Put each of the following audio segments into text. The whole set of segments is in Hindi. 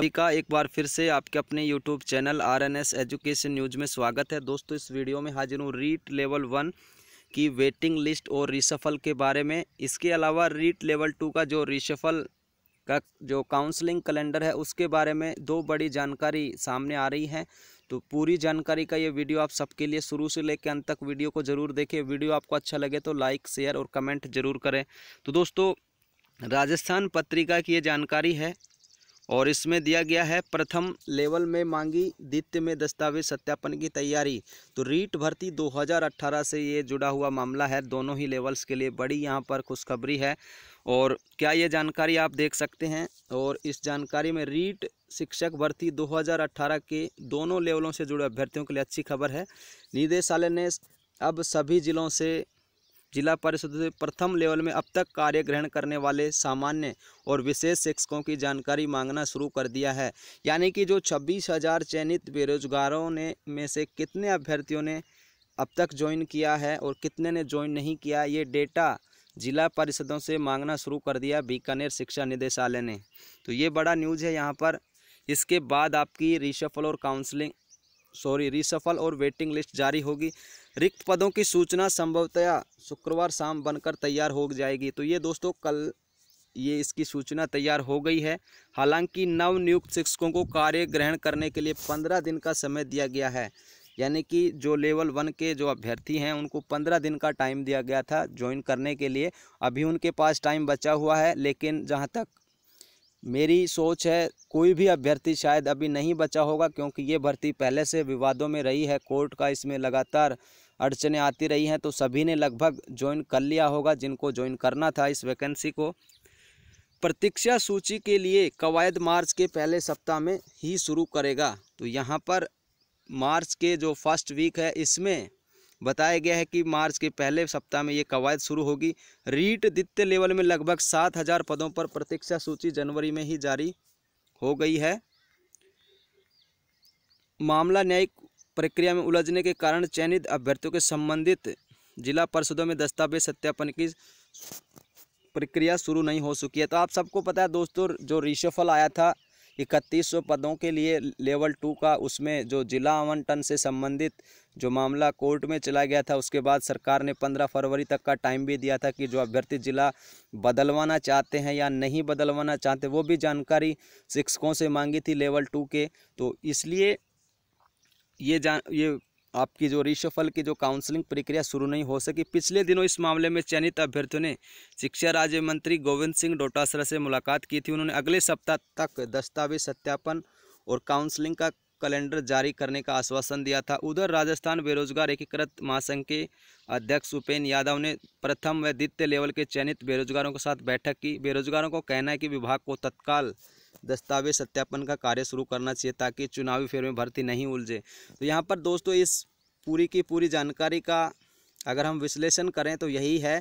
सभी का एक बार फिर से आपके अपने YouTube channel R N S education news में स्वागत है दोस्तों इस वीडियो में हाजिर हूँ रीट लेवल वन की वेटिंग लिस्ट और रिशफल के बारे में इसके अलावा रीट लेवल टू का जो रिशफल का जो काउंसलिंग कैलेंडर है उसके बारे में दो बड़ी जानकारी सामने आ रही है तो पूरी जानकारी का ये वीडियो आप सबके लिए शुरू से लेकर अंत तक वीडियो को ज़रूर देखें वीडियो आपको अच्छा लगे तो लाइक शेयर और कमेंट जरूर करें तो दोस्तों राजस्थान पत्रिका की ये जानकारी है और इसमें दिया गया है प्रथम लेवल में मांगी द्वितीय में दस्तावेज सत्यापन की तैयारी तो रीट भर्ती 2018 से ये जुड़ा हुआ मामला है दोनों ही लेवल्स के लिए बड़ी यहाँ पर खुशखबरी है और क्या ये जानकारी आप देख सकते हैं और इस जानकारी में रीट शिक्षक भर्ती 2018 के दोनों लेवलों से जुड़े अभ्यर्थियों के लिए अच्छी खबर है निदेशालय ने अब सभी ज़िलों से जिला परिषद से प्रथम लेवल में अब तक कार्य ग्रहण करने वाले सामान्य और विशेष शिक्षकों की जानकारी मांगना शुरू कर दिया है यानी कि जो छब्बीस हज़ार चयनित बेरोजगारों ने में से कितने अभ्यर्थियों ने अब तक ज्वाइन किया है और कितने ने ज्वाइन नहीं किया ये डेटा जिला परिषदों से मांगना शुरू कर दिया बीकानेर शिक्षा निदेशालय ने तो ये बड़ा न्यूज़ है यहाँ पर इसके बाद आपकी रिशफल और काउंसलिंग सॉरी रिसफल और वेटिंग लिस्ट जारी होगी रिक्त पदों की सूचना संभवतया शुक्रवार शाम बनकर तैयार हो जाएगी तो ये दोस्तों कल ये इसकी सूचना तैयार हो गई है हालांकि नव नियुक्त शिक्षकों को कार्य ग्रहण करने के लिए पंद्रह दिन का समय दिया गया है यानी कि जो लेवल वन के जो अभ्यर्थी हैं उनको पंद्रह दिन का टाइम दिया गया था ज्वाइन करने के लिए अभी उनके पास टाइम बचा हुआ है लेकिन जहाँ तक मेरी सोच है कोई भी अभ्यर्थी शायद अभी नहीं बचा होगा क्योंकि ये भर्ती पहले से विवादों में रही है कोर्ट का इसमें लगातार अड़चने आती रही हैं तो सभी ने लगभग ज्वाइन कर लिया होगा जिनको ज्वाइन करना था इस वैकेंसी को प्रतीक्षा सूची के लिए कवायद मार्च के पहले सप्ताह में ही शुरू करेगा तो यहाँ पर मार्च के जो फर्स्ट वीक है इसमें बताया गया है कि मार्च के पहले सप्ताह में ये कवायद शुरू होगी रीट द्वितीय लेवल में लगभग सात हज़ार पदों पर प्रतीक्षा सूची जनवरी में ही जारी हो गई है मामला न्यायिक प्रक्रिया में उलझने के कारण चयनित अभ्यर्थियों के संबंधित जिला परिषदों में दस्तावेज सत्यापन की प्रक्रिया शुरू नहीं हो चुकी है तो आप सबको पता है दोस्तों जो रिशफल आया था इकतीस सौ पदों के लिए लेवल टू का उसमें जो जिला आवंटन से संबंधित जो मामला कोर्ट में चला गया था उसके बाद सरकार ने पंद्रह फरवरी तक का टाइम भी दिया था कि जो अभ्यर्थी जिला बदलवाना चाहते हैं या नहीं बदलवाना चाहते वो भी जानकारी शिक्षकों से मांगी थी लेवल टू के तो इसलिए ये जान ये आपकी जो रिशफल की जो काउंसलिंग प्रक्रिया शुरू नहीं हो सकी पिछले दिनों इस मामले में चयनित अभ्यर्थियों ने शिक्षा राज्य मंत्री गोविंद सिंह डोटासरा से मुलाकात की थी उन्होंने अगले सप्ताह तक दस्तावेज सत्यापन और काउंसलिंग का कैलेंडर जारी करने का आश्वासन दिया था उधर राजस्थान बेरोजगार एकीकृत महासंघ के अध्यक्ष उपेन यादव ने प्रथम व द्वितीय लेवल के चयनित बेरोजगारों के साथ बैठक की बेरोजगारों को कहना है कि विभाग को तत्काल दस्तावेज सत्यापन का कार्य शुरू करना चाहिए ताकि चुनावी फेर में भर्ती नहीं उलझे तो यहाँ पर दोस्तों इस पूरी की पूरी जानकारी का अगर हम विश्लेषण करें तो यही है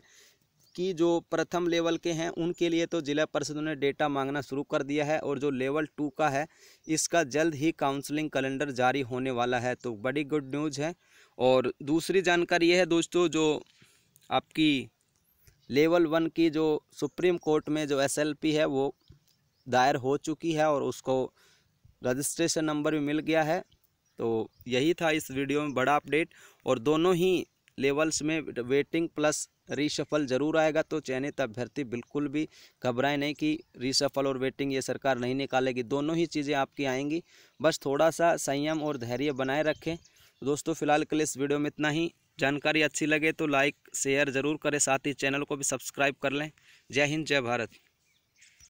कि जो प्रथम लेवल के हैं उनके लिए तो जिला परिषदों ने डेटा मांगना शुरू कर दिया है और जो लेवल टू का है इसका जल्द ही काउंसलिंग कैलेंडर जारी होने वाला है तो बड़ी गुड न्यूज़ है और दूसरी जानकारी यह है दोस्तों जो आपकी लेवल वन की जो सुप्रीम कोर्ट में जो एसएलपी है वो दायर हो चुकी है और उसको रजिस्ट्रेशन नंबर भी मिल गया है तो यही था इस वीडियो में बड़ा अपडेट और दोनों ही लेवल्स में वेटिंग प्लस रिशफल जरूर आएगा तो चयनित अभ्यर्थी बिल्कुल भी घबराए नहीं कि रीशफल और वेटिंग ये सरकार नहीं निकालेगी दोनों ही चीज़ें आपकी आएंगी बस थोड़ा सा संयम और धैर्य बनाए रखें तो दोस्तों फिलहाल के लिए इस वीडियो में इतना ही जानकारी अच्छी लगे तो लाइक शेयर ज़रूर करें साथ ही चैनल को भी सब्सक्राइब कर लें जय हिंद जय भारत